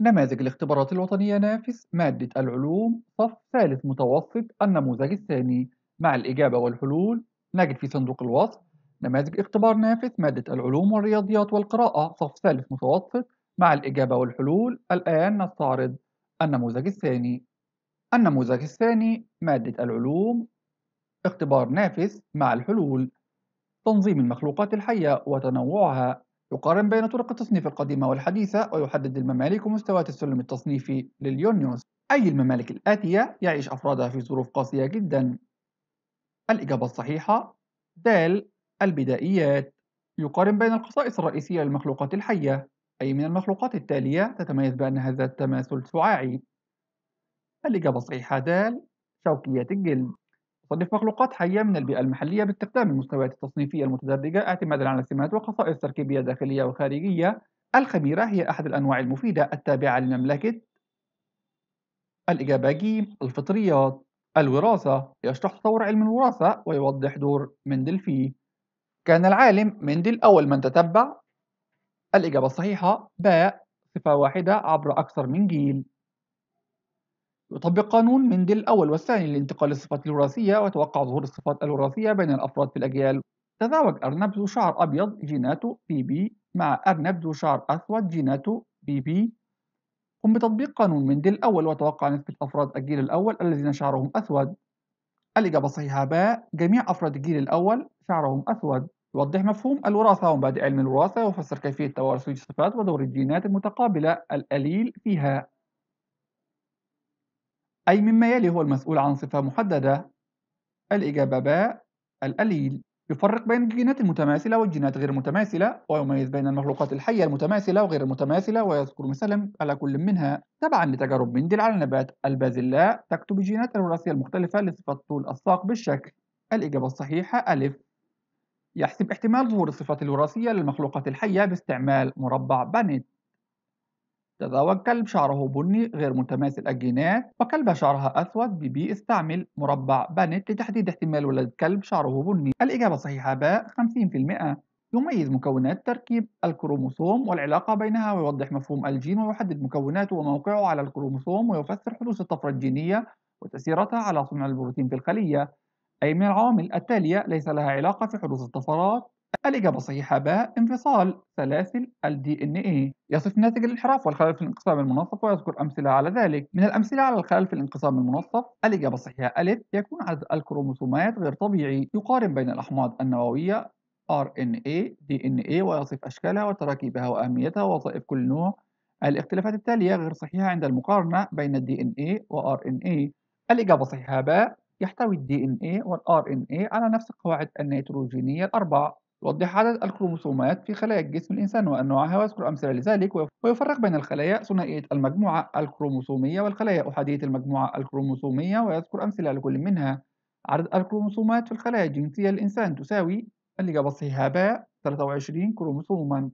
نماذج الاختبارات الوطنية نافس مادة العلوم صف ثالث متوسط النموذج الثاني مع الإجابة والحلول نجد في صندوق الوصف نماذج اختبار نافس مادة العلوم والرياضيات والقراءة صف ثالث متوسط مع الإجابة والحلول الآن نستعرض النموذج الثاني النموذج الثاني مادة العلوم اختبار نافس مع الحلول تنظيم المخلوقات الحية وتنوعها يقارن بين طرق التصنيف القديمة والحديثة ويحدد الممالك مستويات السلم التصنيفي لليونيوس أي الممالك الآتية يعيش أفرادها في ظروف قاسية جدا؟ الإجابة الصحيحة د البدائيات يقارن بين الخصائص الرئيسية للمخلوقات الحية أي من المخلوقات التالية تتميز بأنها ذات تماثل سعاعي الإجابة الصحيحة د شوكيات الجلد تصنيف مخلوقات حية من البيئة المحلية باستخدام المستويات التصنيفية المتدرجة اعتمادا على السمات وخصائص تركيبية داخلية وخارجية الخميرة هي أحد الأنواع المفيدة التابعة لمملكة الإجابة ج الفطريات الوراثة يشرح تطور علم الوراثة ويوضح دور مندل فيه كان العالم مندل أول من تتبع الإجابة الصحيحة باء صفة واحدة عبر أكثر من جيل يطبق قانون مندل الأول والثاني لانتقال الصفات الوراثية وتوقع ظهور الصفات الوراثية بين الأفراد في الأجيال تزاوج أرنب ذو شعر أبيض جيناته بي بي مع أرنب ذو شعر أسود جيناته بي بي قم بتطبيق قانون مندل الأول وتوقع نسبة أفراد الجيل الأول الذين شعرهم أسود الإجابة الصحيحة باء جميع أفراد الجيل الأول شعرهم أسود يوضح مفهوم الوراثة ومبادئ علم الوراثة ويفسر كيفية توارث الصفات ودور الجينات المتقابلة الأليل فيها أي مما يلي هو المسؤول عن صفة محددة الإجابة باء القليل يفرق بين الجينات المتماثلة والجينات غير المتماثلة ويميز بين المخلوقات الحية المتماثلة وغير المتماثلة ويذكر مثلا على كل منها تبعا لتجارب مندل على نبات البازلاء تكتب الجينات الوراثية المختلفة لصفة طول الساق بالشكل الإجابة الصحيحة ألف يحسب احتمال ظهور الصفات الوراثية للمخلوقات الحية باستعمال مربع بانيت تزوج كلب شعره بني غير متماثل الجينات وكلبة شعرها أسود ببي استعمل مربع بانت لتحديد احتمال ولد كلب شعره بني الإجابة الصحيحة باء 50% يميز مكونات تركيب الكروموسوم والعلاقة بينها ويوضح مفهوم الجين ويحدد مكوناته وموقعه على الكروموسوم ويفسر حدوث الطفرة الجينية وتسيرتها على صنع البروتين في الخلية أي من العوامل التالية ليس لها علاقة في حدوث الطفرات الإجابة الصحيحة باء انفصال سلاسل ان DNA يصف ناتج الانحراف والخلل في الانقسام المنصف ويذكر أمثلة على ذلك من الأمثلة على الخلل في الانقسام المنصف الإجابة الصحيحة ألف يكون عدد الكروموسومات غير طبيعي يقارن بين الأحماض النووية RNA DNA إيه، إيه، ويصف أشكالها وتراكيبها وأهميتها ووظائف كل نوع الاختلافات التالية غير صحيحة عند المقارنة بين الـ DNA و RNA إيه. الإجابة الصحيحة باء يحتوي الـ DNA وال RNA على نفس القواعد النيتروجينية الأربع يوضح عدد الكروموسومات في خلايا جسم الإنسان وأنواعها ويذكر أمثلة لذلك ويفرق بين الخلايا ثنائية المجموعة الكروموسومية والخلايا أحادية المجموعة الكروموسومية ويذكر أمثلة لكل منها عدد الكروموسومات في الخلايا الجنسية للإنسان تساوي الإجابة الصحيحة باء 23 كروموسوما